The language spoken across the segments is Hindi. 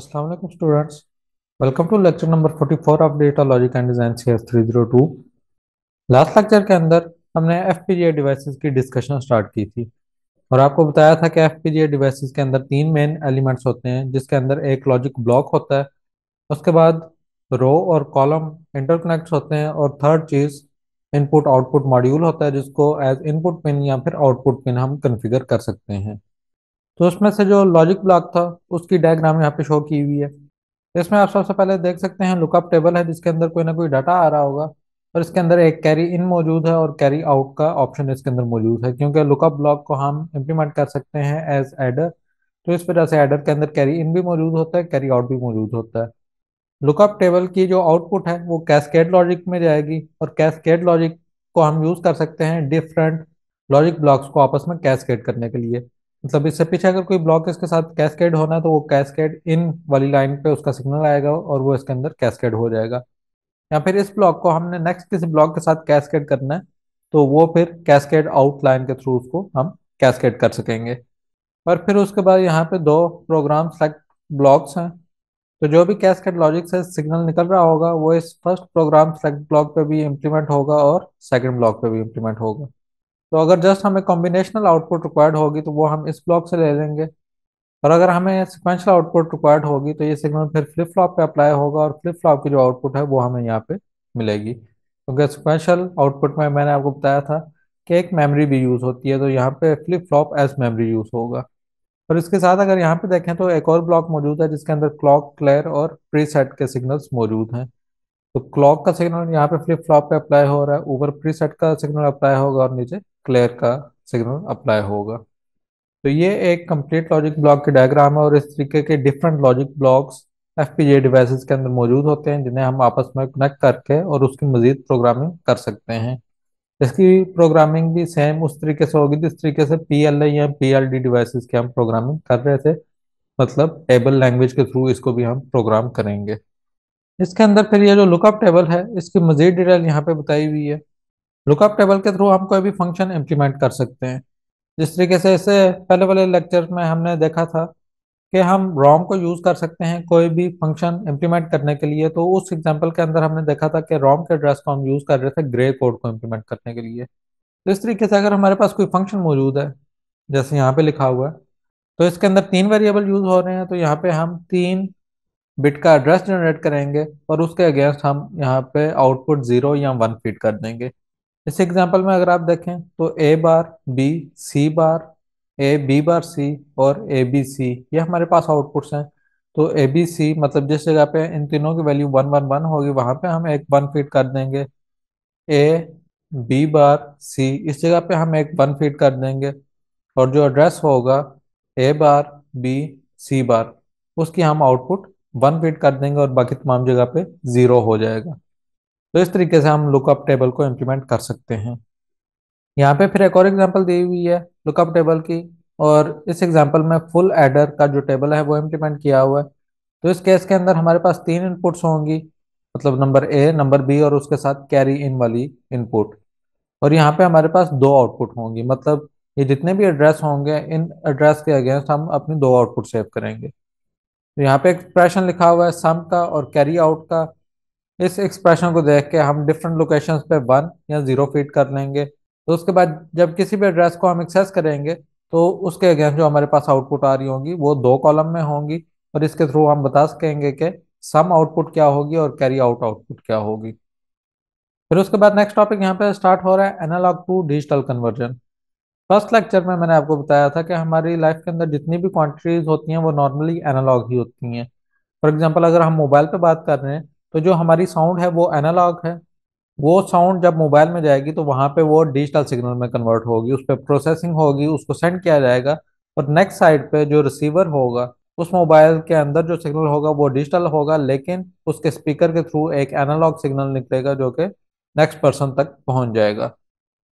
अस्सलाम वालेकुम students welcome to lecture number 44 of data logic and design CS 302 last lecture के अंदर हमने एफपीजीए डिवाइसेस की डिस्कशन स्टार्ट की थी और आपको बताया था कि एफपीजीए डिवाइसेस के अंदर तीन मेन एलिमेंट्स होते हैं जिसके अंदर एक लॉजिक ब्लॉक होता है उसके बाद रो और कॉलम इंटरकनेक्ट्स होते हैं और थर्ड चीज इनपुट आउटपुट मॉड्यूल होता है जिसको एज इनपुट पिन या फिर आउटपुट पिन हम कन्फिगर कर सकते हैं तो उसमें से जो लॉजिक ब्लॉक था उसकी डायग्राम यहाँ पे शो की हुई है इसमें आप सबसे पहले देख सकते हैं लुकअप टेबल है जिसके अंदर कोई ना कोई डाटा आ रहा होगा और इसके अंदर एक कैरी इन मौजूद है और कैरी आउट का ऑप्शन इसके अंदर मौजूद है क्योंकि लुकअप ब्लॉक को हम इम्प्लीमेंट कर सकते हैं एज एडर तो इस वजह से एडर के अंदर कैरी इन भी मौजूद होता है कैरी आउट भी मौजूद होता है लुकअप टेबल की जो आउटपुट है वो कैसकेड लॉजिक में जाएगी और कैसकेड लॉजिक को हम यूज़ कर सकते हैं डिफरेंट लॉजिक ब्लॉक्स को आपस में कैसकेड करने के लिए मतलब इससे पीछे अगर कोई ब्लॉक इसके साथ कैस्केड होना है तो वो कैस्केड इन वाली लाइन पे उसका सिग्नल आएगा और वो इसके अंदर कैस्केड हो जाएगा या फिर इस ब्लॉक को हमने नेक्स्ट किसी ब्लॉक के साथ कैस्केड करना है तो वो फिर कैस्केड आउट लाइन के थ्रू उसको हम कैस्केड कर सकेंगे और फिर उसके बाद यहाँ पे दो प्रोग्राम सेलेक्ट ब्लॉक्स हैं तो जो भी कैस्केड लॉजिक से सिग्नल निकल रहा होगा वो इस फर्स्ट प्रोग्राम सेलेक्ट ब्लॉक पे भी इम्प्लीमेंट होगा और सेकंड ब्लॉक पे भी इम्प्लीमेंट होगा तो अगर जस्ट हमें कॉम्बिनेशनल आउटपुट रिक्वायर्ड होगी तो वो हम इस ब्लॉक से ले लेंगे और अगर हमें सिक्वेंशल आउटपुट रिक्वायर्ड होगी तो ये सिग्नल फिर फ्लिप फ्लॉप पे अप्लाई होगा और फ्लिप फ्लॉप की जो आउटपुट है वो हमें यहाँ पे मिलेगी क्योंकि तो आउटपुट में मैंने आपको बताया था कि एक मेमोरी भी यूज़ होती है तो यहाँ पे flip flop as memory use होगा और इसके साथ अगर यहाँ पे देखें तो एक और ब्लॉक मौजूद है जिसके अंदर क्लॉक क्लेयर और प्री सेट के सिग्नल्स मौजूद हैं तो क्लॉक का सिग्नल यहाँ पे फ्लिप फ्लॉप पे अप्लाई हो रहा है ऊपर प्री सेट का सिग्नल अप्लाई होगा और नीचे क्लियर का सिग्नल अप्लाई होगा तो ये एक कंप्लीट लॉजिक ब्लॉक के डायग्राम है और इस तरीके के different logic blocks F P J devices के अंदर मौजूद होते हैं जिन्हें हम आपस में कनेक्ट करके और उसकी मजीद प्रोग्रामिंग कर सकते हैं इसकी प्रोग्रामिंग भी सेम उस तरीके से होगी जिस तरीके से पी एल या पी एल डी डिवाइसेस की हम प्रोग्रामिंग कर रहे थे मतलब टेबल लैंग्वेज के थ्रू इसको भी हम प्रोग्राम करेंगे इसके अंदर फिर ये जो लुकअप टेबल है इसकी मजीद डिटेल यहाँ पे बताई हुई है लुकअप टेबल के थ्रू हम कोई भी फंक्शन इम्प्लीमेंट कर सकते हैं जिस तरीके से इससे पहले वाले लेक्चर में हमने देखा था कि हम रॉम को यूज़ कर सकते हैं कोई भी फंक्शन इम्प्लीमेंट करने के लिए तो उस एग्जांपल के अंदर हमने देखा था कि रॉम के एड्रेस को हम यूज़ कर रहे थे ग्रे कोड को इम्प्लीमेंट करने के लिए तो इस तरीके से अगर हमारे पास कोई फंक्शन मौजूद है जैसे यहाँ पे लिखा हुआ है तो इसके अंदर तीन वेरिएबल यूज़ हो रहे हैं तो यहाँ पे हम तीन बिट का एड्रेस जनरेट करेंगे और उसके अगेंस्ट हम यहाँ पे आउटपुट ज़ीरो या वन फीट कर देंगे इस एग्जाम्पल में अगर आप देखें तो ए बार B C bar A B bar सी और ए बी सी ये हमारे पास आउटपुट्स हैं तो ए बी सी मतलब जिस जगह पे इन तीनों की वैल्यू वन वन वन होगी वहां पे हम एक वन फीट कर देंगे ए बी बार सी इस जगह पे हम एक वन फिट कर देंगे और जो एड्रेस होगा ए बार बी सी बार उसकी हम आउटपुट वन फीट कर देंगे और बाकी तमाम जगह पे ज़ीरो हो जाएगा तो इस तरीके से हम लुकअप टेबल को इम्प्लीमेंट कर सकते हैं यहाँ पे फिर एक और एग्जाम्पल दी हुई है लुकअप टेबल की और इस एग्जाम्पल में फुल एडर का जो टेबल है वो इम्प्लीमेंट किया हुआ है तो इस केस के अंदर हमारे पास तीन इनपुट्स होंगी मतलब नंबर ए नंबर बी और उसके साथ कैरी इन वाली इनपुट और यहाँ पे हमारे पास दो आउटपुट होंगी मतलब ये जितने भी एड्रेस होंगे इन एड्रेस के अगेंस्ट हम अपनी दो आउटपुट सेव करेंगे तो यहाँ पे एक्सप्रेशन लिखा हुआ है सम का और कैरी आउट का इस एक्सप्रेशन को देख के हम डिफरेंट लोकेशन पे वन या ज़ीरो फीड कर लेंगे तो उसके बाद जब किसी भी एड्रेस को हम एक्सेस करेंगे तो उसके अगेंस्ट जो हमारे पास आउटपुट आ रही होंगी वो दो कॉलम में होंगी और इसके थ्रू हम बता सकेंगे कि सम आउटपुट क्या होगी और कैरी आउट आउटपुट क्या होगी फिर उसके बाद नेक्स्ट टॉपिक यहाँ पे स्टार्ट हो रहा है analog to digital conversion first lecture में मैंने आपको बताया था कि हमारी लाइफ के अंदर जितनी भी क्वान्टिटीज होती हैं वो नॉर्मली एनालॉग ही होती हैं फॉर एग्जाम्पल अगर हम मोबाइल पर बात कर रहे हैं तो जो हमारी साउंड है वो एनालॉग है वो साउंड जब मोबाइल में जाएगी तो वहाँ पे वो डिजिटल सिग्नल में कन्वर्ट होगी उस पर प्रोसेसिंग होगी उसको सेंड किया जाएगा और नेक्स्ट साइड पे जो रिसीवर होगा उस मोबाइल के अंदर जो सिग्नल होगा वो डिजिटल होगा लेकिन उसके स्पीकर के थ्रू एक एनालॉग सिग्नल निकलेगा जो कि नेक्स्ट पर्सन तक पहुँच जाएगा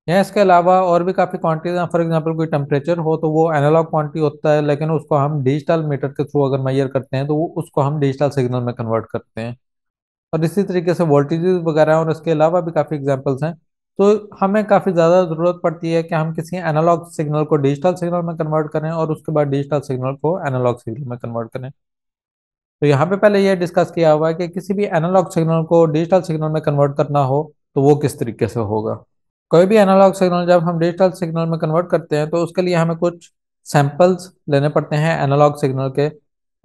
यहाँ इसके अलावा और भी काफ़ी क्वान्टिटीज हैं फॉर एग्जाम्पल कोई टेम्परेचर हो तो वो एनालॉग क्वान्टिटी होता है लेकिन उसको हम डिजिटल मीटर के थ्रू अगर मैयर करते हैं तो उसको हम डिजिटल सिग्नल में कन्वर्ट करते हैं और इसी तरीके से वोल्टेजेस वगैरह और इसके अलावा भी काफ़ी एग्जाम्पल्स हैं तो हमें काफ़ी ज़्यादा ज़रूरत पड़ती है कि हम किसी एनालॉग सिग्नल को डिजिटल सिग्नल में कन्वर्ट करें और उसके बाद डिजिटल सिग्नल को एनालॉग सिग्नल में कन्वर्ट करें तो यहाँ पे पहले ये डिस्कस किया हुआ है कि किसी भी एनालॉग सिग्नल को डिजिटल सिग्नल में कन्वर्ट करना हो तो वो किस तरीके से होगा कोई भी एनालॉग सिग्नल जब हम डिजिटल सिग्नल में कन्वर्ट करते हैं तो उसके लिए हमें कुछ सैम्पल्स लेने पड़ते हैं एनालॉग सिग्नल के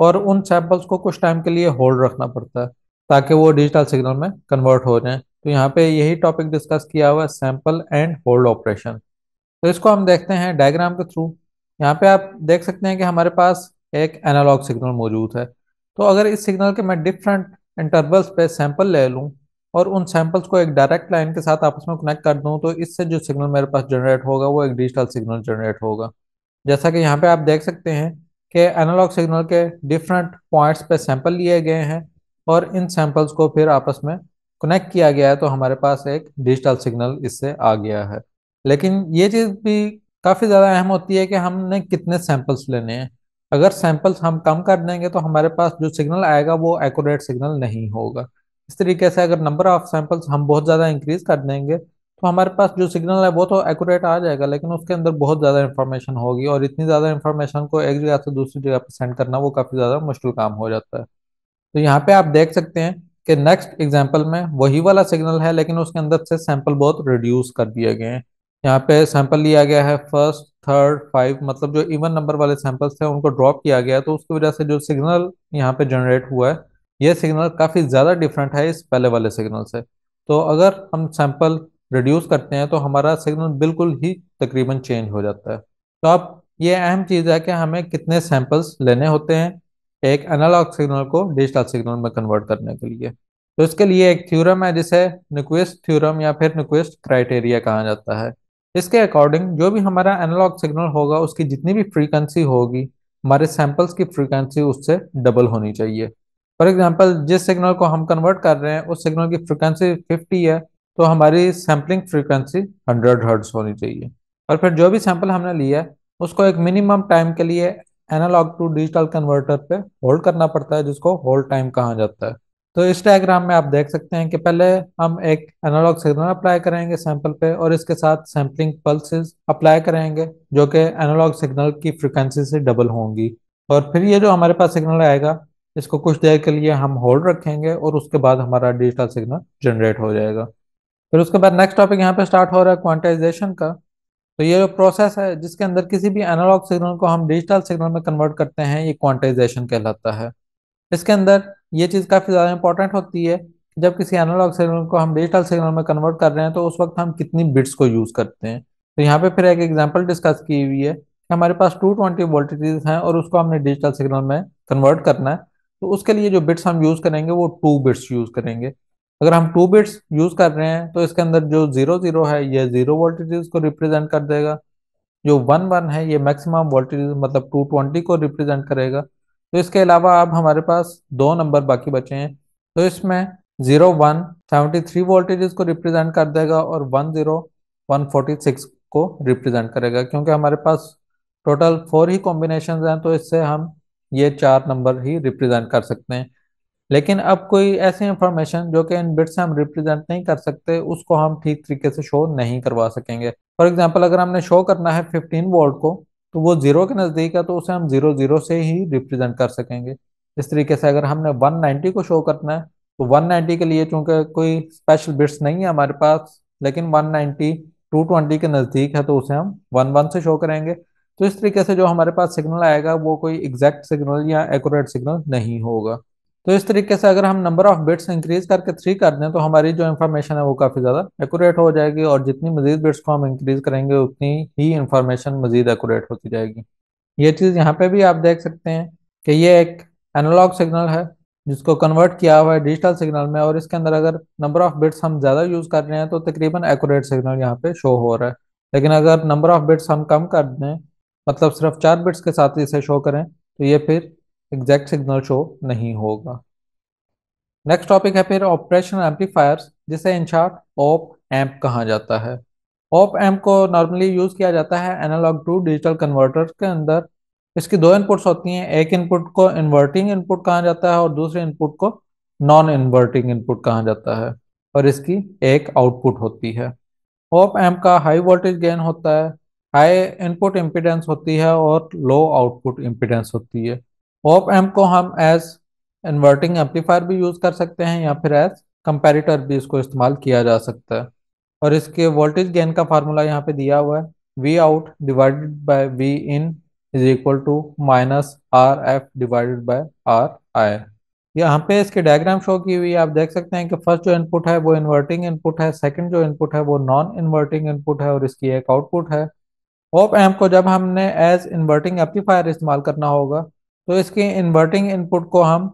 और उन सैम्पल्स को कुछ टाइम के लिए होल्ड रखना पड़ता है ताकि वो डिजिटल सिग्नल में कन्वर्ट हो जाए तो यहाँ पे यही टॉपिक डिस्कस किया हुआ है सैंपल एंड होल्ड ऑपरेशन तो इसको हम देखते हैं डायग्राम के थ्रू यहाँ पे आप देख सकते हैं कि हमारे पास एक एनालॉग सिग्नल मौजूद है तो अगर इस सिग्नल के मैं डिफरेंट इंटरवल्स पे सैंपल ले लूँ और उन सैंपल्स को एक डायरेक्ट लाइन के साथ आपस में कनेक्ट कर दूँ तो इससे जो सिग्नल मेरे पास जनरेट होगा वो एक डिजिटल सिग्नल जनरेट होगा जैसा कि यहाँ पर आप देख सकते हैं कि एनालॉग सिग्नल के डिफरेंट पॉइंट्स पर सैंपल लिए गए हैं और इन सैंपल्स को फिर आपस में कनेक्ट किया गया है तो हमारे पास एक डिजिटल सिग्नल इससे आ गया है लेकिन ये चीज़ भी काफ़ी ज़्यादा अहम होती है कि हमने कितने सैंपल्स लेने हैं अगर सैंपल्स हम कम कर देंगे तो हमारे पास जो सिग्नल आएगा वो एक्यूरेट सिग्नल नहीं होगा इस तरीके से अगर नंबर ऑफ सैंपल्स हम बहुत ज़्यादा इंक्रीज़ कर देंगे तो हमारे पास जो सिग्नल है वो तो एक्यूरेट आ जाएगा लेकिन उसके अंदर बहुत ज़्यादा इन्फॉर्मेशन होगी और इतनी ज़्यादा इन्फॉर्मेशन को एक जगह से दूसरी जगह पर सेंड करना वो काफ़ी ज़्यादा मुश्किल काम हो जाता है तो यहाँ पे आप देख सकते हैं कि नेक्स्ट एग्जाम्पल में वही वाला सिग्नल है लेकिन उसके अंदर से सैंपल बहुत रिड्यूस कर दिए गए हैं यहाँ पे सैंपल लिया गया है फर्स्ट थर्ड फाइव मतलब जो इवन नंबर वाले सैंपल्स थे उनको ड्रॉप किया गया तो उसकी वजह से जो सिग्नल यहाँ पे जनरेट हुआ है ये सिग्नल काफ़ी ज़्यादा डिफरेंट है इस पहले वाले सिग्नल से तो अगर हम सैंपल रिड्यूस करते हैं तो हमारा सिग्नल बिल्कुल ही तकरीबन चेंज हो जाता है तो अब ये अहम चीज़ है कि हमें कितने सैंपल्स लेने होते हैं एक एनालॉग सिग्नल को डिजिटल सिग्नल में कन्वर्ट करने के लिए तो इसके लिए एक थ्योरम है जिसे निक्वेस्ट थ्योरम या फिर निक्वेस्ट क्राइटेरिया कहा जाता है इसके अकॉर्डिंग जो भी हमारा एनालॉग सिग्नल होगा उसकी जितनी भी फ्रीक्वेंसी होगी हमारे सैंपल्स की फ्रीक्वेंसी उससे डबल होनी चाहिए फॉर एग्जाम्पल जिस सिग्नल को हम कन्वर्ट कर रहे हैं उस सिग्नल की फ्रिक्वेंसी फिफ्टी है तो हमारी सैम्पलिंग फ्रिक्वेंसी हंड्रेड हर्ड्स होनी चाहिए और फिर जो भी सैंपल हमने लिया है उसको एक मिनिमम टाइम के लिए एनालॉग टू डिजिटल कन्वर्टर पे होल्ड करना पड़ता है जिसको होल्ड टाइम कहा जाता है तो इस डायग्राम में आप देख सकते हैं कि पहले हम एक एनालॉग सिग्नल अप्लाई करेंगे सैंपल पे और इसके साथ सैम्पलिंग पल्सेस अप्लाई करेंगे जो कि एनालॉग सिग्नल की फ्रिक्वेंसी से डबल होंगी और फिर ये जो हमारे पास सिग्नल आएगा इसको कुछ देर के लिए हम होल्ड रखेंगे और उसके बाद हमारा डिजिटल सिग्नल जनरेट हो जाएगा फिर उसके बाद नेक्स्ट टॉपिक यहाँ पे स्टार्ट हो रहा है क्वांटाइजेशन का तो ये जो प्रोसेस है जिसके अंदर किसी भी एनालॉग सिग्नल को हम डिजिटल सिग्नल में कन्वर्ट करते हैं ये क्वांटाइजेशन कहलाता है इसके अंदर ये चीज़ काफ़ी ज़्यादा इंपॉर्टेंट होती है जब किसी एनालॉग सिग्नल को हम डिजिटल सिग्नल में कन्वर्ट कर रहे हैं तो उस वक्त हम कितनी बिट्स को यूज़ करते हैं तो यहाँ पे फिर एक एग्जाम्पल डिस्कस की हुई है कि हमारे पास टू ट्वेंटी वोल्टेज हैं और उसको हमने डिजिटल सिग्नल में कन्वर्ट करना है तो उसके लिए जो बिट्स हम यूज़ करेंगे वो टू बिट्स यूज़ करेंगे अगर हम टू बिट्स यूज कर रहे हैं तो इसके अंदर जो जीरो जीरो है ये जीरो वोल्टेज को रिप्रेजेंट कर देगा जो वन वन है ये मैक्सिमम वोल्टेज मतलब टू ट्वेंटी को रिप्रेजेंट करेगा तो इसके अलावा अब हमारे पास दो नंबर बाकी बचे हैं तो इसमें zero one seventy three voltage को रिप्रेजेंट कर देगा और one zero one forty six को रिप्रेजेंट करेगा क्योंकि हमारे पास टोटल फोर ही कॉम्बिनेशन हैं तो इससे हम ये चार नंबर ही रिप्रेजेंट कर सकते हैं लेकिन अब कोई ऐसी इंफॉर्मेशन जो कि इन बिट्स हम रिप्रेजेंट नहीं कर सकते उसको हम ठीक तरीके से शो नहीं करवा सकेंगे फॉर एग्जाम्पल अगर हमने शो करना है फिफ्टीन वोल्ट को तो वो जीरो के नज़दीक है तो उसे हम जीरो जीरो से ही रिप्रेजेंट कर सकेंगे इस तरीके से अगर हमने 190 को शो करना है तो 190 के लिए चूंकि कोई स्पेशल बिट्स नहीं है हमारे पास लेकिन टू ट्वेंटी के नज़दीक है तो उसे हम वन वन से शो करेंगे तो इस तरीके से जो हमारे पास सिग्नल आएगा वो कोई एग्जैक्ट सिग्नल या एक्यूरेट सिग्नल नहीं होगा तो इस तरीके से अगर हम नंबर ऑफ बिट्स इंक्रीज करके थ्री कर दें तो हमारी जो इन्फॉर्मेशन है वो काफ़ी ज़्यादा एक्यूरेट हो जाएगी और जितनी मजीद बिट्स को हम इंक्रीज करेंगे उतनी ही इन्फॉर्मेशन मजीद एक्यूरेट होती जाएगी ये चीज़ यहाँ पे भी आप देख सकते हैं कि ये एक एनालॉग सिग्नल है जिसको कन्वर्ट किया हुआ है डिजिटल सिग्नल में और इसके अंदर अगर नंबर ऑफ बिट्स हम ज़्यादा यूज़ कर रहे हैं तो तकरीबन एक्यूरेट सिग्नल यहाँ पे शो हो रहा है लेकिन अगर नंबर ऑफ बिट्स हम कम कर दें मतलब सिर्फ चार बिट्स के साथ इसे शो करें तो ये फिर एग्जैक्ट सिग्नल शो नहीं होगा नेक्स्ट टॉपिक है फिर ऑपरेशन एम्पलीफायर्स जिसे इन शॉर्ट ऑप एम्प कहा जाता है ऑप एम्प को नॉर्मली यूज़ किया जाता है एनालॉग टू डिजिटल कन्वर्टर के अंदर इसकी दो इनपुट्स होती हैं एक इनपुट को इन्वर्टिंग इनपुट कहा जाता है और दूसरे इनपुट को नॉन इन्वर्टिंग इनपुट कहा जाता है और इसकी एक आउटपुट होती है ऑप एम्प का हाई वोल्टेज गेन होता है हाई इनपुट इम्पिडेंस होती है और लो आउटपुट इम्पिडेंस होती है ऑप एम्प को हम एज इन्वर्टिंग एम्पलीफायर भी यूज़ कर सकते हैं या फिर एज कंपेरिटर भी इसको इस्तेमाल किया जा सकता है और इसके वोल्टेज गेन का फार्मूला यहाँ पे दिया हुआ है V out divided by V in is equal to minus R F divided by R I यहाँ पे इसके डायग्राम शो की हुई है आप देख सकते हैं कि फर्स्ट जो इनपुट है वो इन्वर्टिंग इनपुट है सेकंड जो इनपुट है वो नॉन इन्वर्टिंग इनपुट है और इसकी एक आउटपुट है ऑप एम्प को जब हमने एज इन्वर्टिंग एम्पलीफायर इस्तेमाल करना होगा तो इसके इन्वर्टिंग इनपुट को हम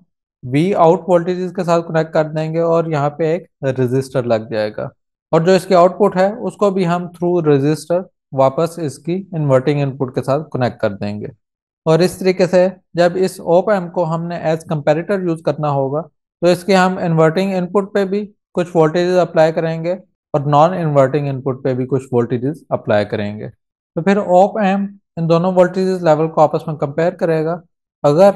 वी आउट वोल्टेज के साथ कनेक्ट कर देंगे और यहाँ पे एक रजिस्टर लग जाएगा और जो इसके आउटपुट है उसको भी हम थ्रू रजिस्टर वापस इसकी इन्वर्टिंग इनपुट के साथ कनेक्ट कर देंगे और इस तरीके से जब इस ओप एम को हमने एज कंपेरेटर यूज़ करना होगा तो इसके हम इन्वर्टिंग इनपुट पे भी कुछ वोल्टेजेस अप्लाई करेंगे और नॉन इन्वर्टिंग इनपुट पे भी कुछ वोल्टेजेस अप्लाई करेंगे तो फिर ओप एम इन दोनों वोल्टेजेस लेवल को आपस में कंपेयर करेगा अगर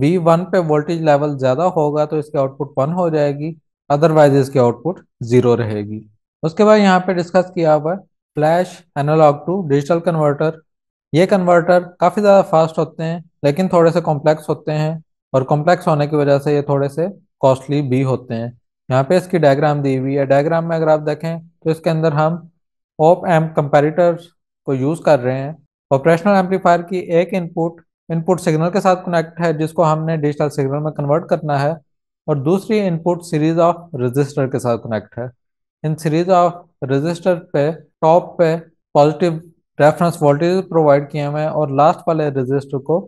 V1 वन पे वोल्टेज लेवल ज्यादा होगा तो इसकी आउटपुट वन हो जाएगी अदरवाइज इसकी आउटपुट जीरो रहेगी उसके बाद यहाँ पे डिस्कस किया हुआ है flash analog to digital converter ये कन्वर्टर काफ़ी ज़्यादा फास्ट होते हैं लेकिन थोड़े से कॉम्प्लेक्स होते हैं और कॉम्प्लेक्स होने की वजह से ये थोड़े से कॉस्टली भी होते हैं यहाँ पे इसकी डायग्राम दी हुई है डायग्राम में अगर आप देखें तो इसके अंदर हम ओप एम कंपेरिटर को यूज़ कर रहे हैं ऑपरेशनल एम्पलीफायर की एक इनपुट इनपुट सिग्नल के साथ कनेक्ट है जिसको हमने डिजिटल सिग्नल में कन्वर्ट करना है और दूसरी इनपुट सीरीज ऑफ रजिस्टर के साथ कनेक्ट है इन सीरीज ऑफ रजिस्टर पे टॉप पे पॉजिटिव रेफरेंस वोल्टेज प्रोवाइड किए हुए हैं और लास्ट वाले रजिस्टर को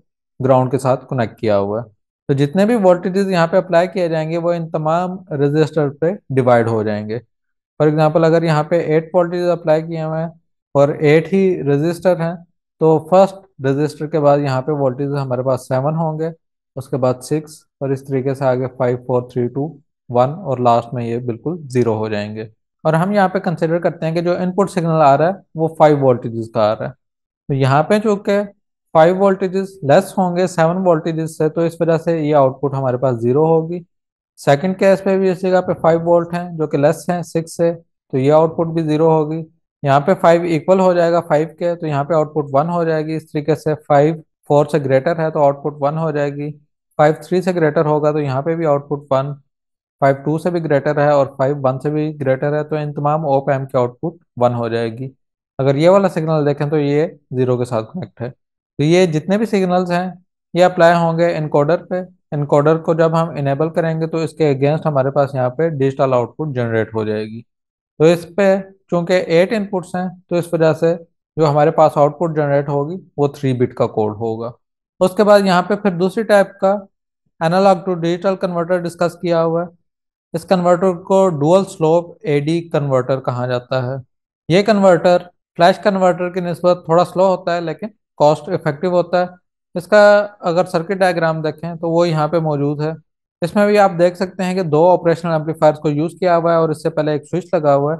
ग्राउंड के साथ कनेक्ट किया हुआ है तो जितने भी वोल्टेजेस यहाँ पे अप्लाई किए जाएंगे वो इन तमाम रजिस्टर पे डिवाइड हो जाएंगे फॉर एग्जांपल अगर यहाँ पे एट वोल्टेज अप्लाई किए हुए हैं और एट ही रजिस्टर हैं तो फर्स्ट रजिस्टर के बाद यहाँ पे वोल्टेज हमारे पास सेवन होंगे उसके बाद सिक्स और इस तरीके से आगे five four three two one और लास्ट में ये बिल्कुल ज़ीरो हो जाएंगे और हम यहाँ पे कंसिडर करते हैं कि जो इनपुट सिग्नल आ रहा है वो फाइव वोल्टेज का आ रहा है तो यहाँ पे के फाइव वोल्टेज लेस होंगे सेवन वोल्टेजेस से तो इस वजह से ये आउटपुट हमारे पास ज़ीरो होगी सेकेंड केस पे भी इस जगह पे फाइव वोल्ट हैं जो कि लेस हैं सिक्स से तो ये आउटपुट भी ज़ीरो होगी यहाँ पे फाइव इक्वल हो जाएगा फाइव के तो यहाँ पे आउटपुट वन हो जाएगी इस तरीके से फाइव फोर से ग्रेटर है तो आउटपुट वन हो जाएगी फाइव थ्री से ग्रेटर होगा तो यहाँ पे भी आउटपुट वन फाइव टू से भी ग्रेटर है और फाइव वन से भी ग्रेटर है तो इन तमाम ओप एम की आउटपुट वन हो जाएगी अगर ये वाला सिग्नल देखें तो ये जीरो के साथ कनेक्ट है तो ये जितने भी सिग्नल्स हैं ये अप्लाई होंगे इनकोडर पे इनकोडर को जब हम इनेबल करेंगे तो इसके अगेंस्ट हमारे पास यहाँ पे डिजिटल आउटपुट जनरेट हो जाएगी तो इस पे चूंकि एट इनपुट्स हैं तो इस वजह से जो हमारे पास आउटपुट जनरेट होगी वो थ्री बिट का कोड होगा उसके बाद यहाँ पे फिर दूसरी टाइप का analog to digital converter discuss किया हुआ है इस कन्वर्टर को डुअल स्लोप एडी कन्वर्टर कहा जाता है ये कन्वर्टर फ्लैश कन्वर्टर की नस्बत थोड़ा स्लो होता है लेकिन कॉस्ट इफेक्टिव होता है इसका अगर सर्किट डायग्राम देखें तो वो यहाँ पे मौजूद है इसमें भी आप देख सकते हैं कि दो ऑपरेशनल एम्पलीफायर्स को यूज़ किया हुआ है और इससे पहले एक स्विच लगा हुआ है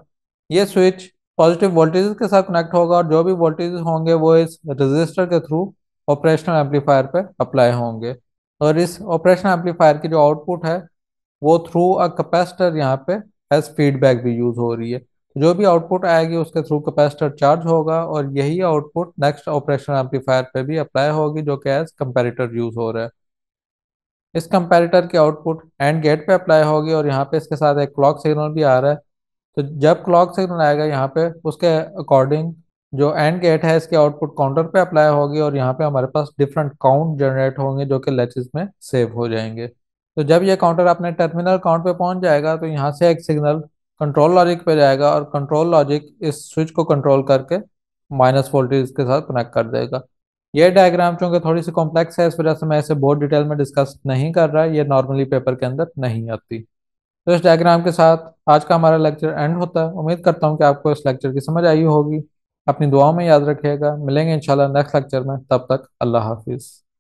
ये स्विच पॉजिटिव वोल्टेजेस के साथ कनेक्ट होगा और जो भी वोल्टेजेस होंगे वो इस रजिस्टर के थ्रू ऑपरेशनल एम्पलीफायर पे अप्लाई होंगे और इस ऑपरेशनल एम्पलीफायर की जो आउटपुट है वो थ्रू अ कैपेसिटर यहाँ पे एज फीडबैक भी यूज़ हो रही है तो जो भी आउटपुट आएगी उसके थ्रू कैपेसिटर चार्ज होगा और यही आउटपुट नेक्स्ट ऑपरेशनल एम्पलीफायर पे भी अप्लाई होगी जो कि एज कंपेरेटर यूज़ हो रहा है इस कंपेरेटर की आउटपुट एंड गेट पे अप्लाई होगी और यहाँ पे इसके साथ एक क्लॉक सिग्नल भी आ रहा है तो जब क्लॉक सिग्नल आएगा यहाँ पे उसके अकॉर्डिंग जो एंड गेट है इसके आउटपुट काउंटर पे अप्लाई होगी और यहाँ पे हमारे पास डिफरेंट काउंट जनरेट होंगे जो कि लेचिस में सेव हो जाएंगे तो जब ये काउंटर अपने टर्मिनल काउंट पे पहुंच जाएगा तो यहाँ से एक सिग्नल कंट्रोल लॉजिक पे जाएगा और कंट्रोल लॉजिक इस स्विच को कंट्रोल करके माइनस वोल्टेज के साथ कनेक्ट कर देगा ये डायग्राम चूंकि थोड़ी सी कॉम्प्लेक्स है इस वजह से मैं इसे बहुत डिटेल में डिस्कस नहीं कर रहा ये नॉर्मली पेपर के अंदर नहीं आती तो इस डायग्राम के साथ आज का हमारा लेक्चर एंड होता है उम्मीद करता हूँ कि आपको इस लेक्चर की समझ आई होगी अपनी दुआओं में याद रखिएगा मिलेंगे इंशाल्लाह नेक्स्ट लेक्चर में तब तक अल्लाह हाफिज़